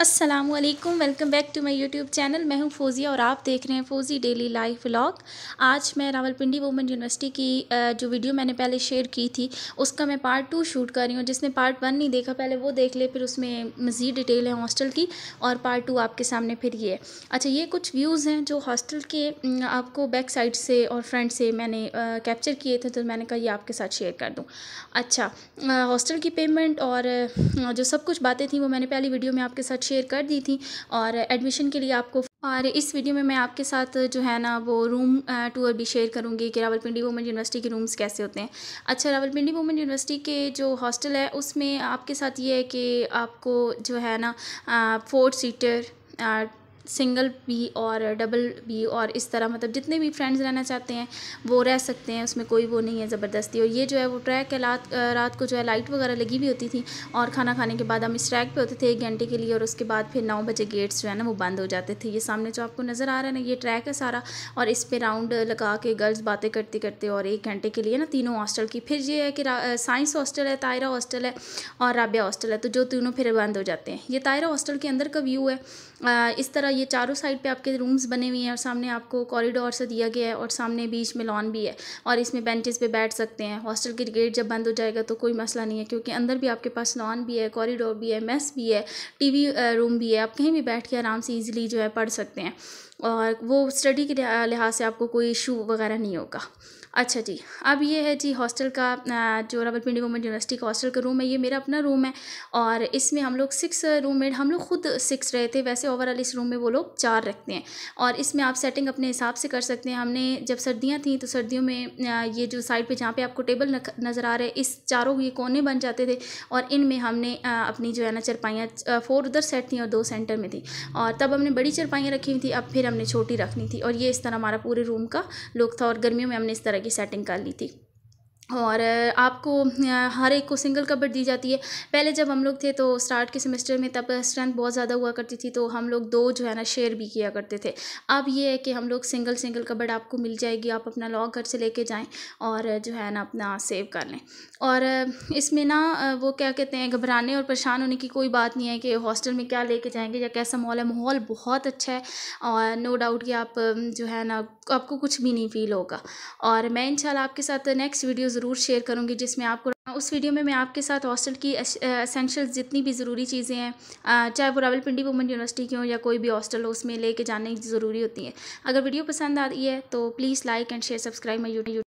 Aslam welcome back to my YouTube channel मैं हूं फ़ोज़िया और आप देख रहे हैं फ़ोज़ी डेली लाइफ व्लॉग आज मैं रावलपिंडी वुमेन यूनिवर्सिटी की जो वीडियो मैंने पहले शेयर की थी उसका मैं पार्ट टू शूट कर रही हूँ जिसने पार्ट वन नहीं देखा पहले वो देख ले फिर उसमें मज़ीद डिटेल है हॉस्टल की और पार्ट टू आपके सामने फिर ये अच्छा ये कुछ व्यूज़ हैं जो हॉस्टल के आपको बैक साइड से और फ्रंट से मैंने कैप्चर किए थे तो मैंने कहा ये आपके साथ शेयर कर दूँ अच्छा हॉस्टल की पेमेंट और जो सब कुछ बातें थी वो मैंने पहली वीडियो में आपके साथ शेयर कर दी थी और एडमिशन के लिए आपको और इस वीडियो में मैं आपके साथ जो है ना वो रूम टूर भी शेयर करूँगी कि रावलपिंडी वुमेन यूनिवर्सिटी के रूम्स कैसे होते हैं अच्छा रावलपिंडी वुमेन यूनिवर्सिटी के जो हॉस्टल है उसमें आपके साथ ये है कि आपको जो है ना फोर सीटर सिंगल भी और डबल भी और इस तरह मतलब जितने भी फ्रेंड्स रहना चाहते हैं वो रह सकते हैं उसमें कोई वो नहीं है ज़बरदस्ती और ये जो है वो ट्रैक है रात रात को जो है लाइट वगैरह लगी हुई होती थी और खाना खाने के बाद हम इस ट्रैक पे होते थे एक घंटे के लिए और उसके बाद फिर नौ बजे गेट्स जो है ना वो बंद हो जाते थे ये सामने जो आपको नज़र आ रहा है ना ये ट्रैक है सारा और इस पर राउंड लगा के गर्ल्स बातें करते करते और एक घंटे के लिए ना तीनों हॉस्टल की फिर ये है कि साइंस हॉस्टल है तायरा हॉस्टल है और राबिया हॉस्टल है तो जो तीनों फिर बंद हो जाते हैं ये तायरा हॉस्टल के अंदर का व्यू है इस तरह ये चारों साइड पे आपके रूम्स बने हुए हैं और सामने आपको कॉरिडोर से दिया गया है और सामने बीच में लॉन भी है और इसमें बेंचेस पे बैठ सकते हैं हॉस्टल के गेट जब बंद हो जाएगा तो कोई मसला नहीं है क्योंकि अंदर भी आपके पास लॉन भी है कॉरिडोर भी है मेस भी है टी रूम भी है आप कहीं भी बैठ के आराम से ईजिली जो है पढ़ सकते हैं और वो स्टडी के लिहाज से आपको कोई इशू वगैरह नहीं होगा अच्छा जी अब ये है जी हॉस्टल का जो रावलपिंडी गवर्नमेंट यूनिवर्सिटी का हॉस्टल का रूम है ये मेरा अपना रूम है और इसमें हम लोग सिक्स रूममेट हम लोग खुद सिक्स रहे थे वैसे से ओवरऑल इस रूम में वो लोग चार रखते हैं और इसमें आप सेटिंग अपने हिसाब से कर सकते हैं हमने जब सर्दियाँ थी तो सर्दियों में ये जो साइड पर जहाँ पर आपको टेबल नज़र आ रहे इस चारों ये कोने बन जाते थे और इनमें हमने अपनी जो है ना चरपाइयाँ फोर उधर सेट थी और दो सेंटर में थी और तब हमने बड़ी चरपाइयाँ रखी हुई थी अब फिर हमने छोटी रखनी थी और ये इस तरह हमारा पूरे रूम का लुक था और गर्मियों में हमने इस तरह की सेटिंग कर ली थी और आपको हर एक को सिंगल कबड दी जाती है पहले जब हम लोग थे तो स्टार्ट के सेमेस्टर में तब स्ट्रेंथ बहुत ज़्यादा हुआ करती थी तो हम लोग दो जो है ना शेयर भी किया करते थे अब ये है कि हम लोग सिंगल सिंगल कबड आपको मिल जाएगी आप अपना लॉक घर से लेके जाएं और जो है ना अपना सेव कर लें और इसमें ना वो क्या कहते हैं घबराने और परेशान होने की कोई बात नहीं है कि हॉस्टल में क्या लेके जाएंगे या कैसा माहौल है माहौल बहुत अच्छा है और नो डाउट कि आप जो है ना आपको कुछ भी नहीं फील होगा और मैं इन आपके साथ नेक्स्ट वीडियोज़ ज़रूर शेयर करूँगी जिसमें आपको उस वीडियो में मैं आपके साथ हॉस्टल की असेंशियल जितनी भी ज़रूरी चीज़ें हैं चाहे वो रावलपिंडी वुमेन यूनिवर्सिटी की हो या कोई भी हॉस्टल हो उसमें लेके जाने ज़रूरी होती है अगर वीडियो पसंद आ रही है तो please like and share subscribe my YouTube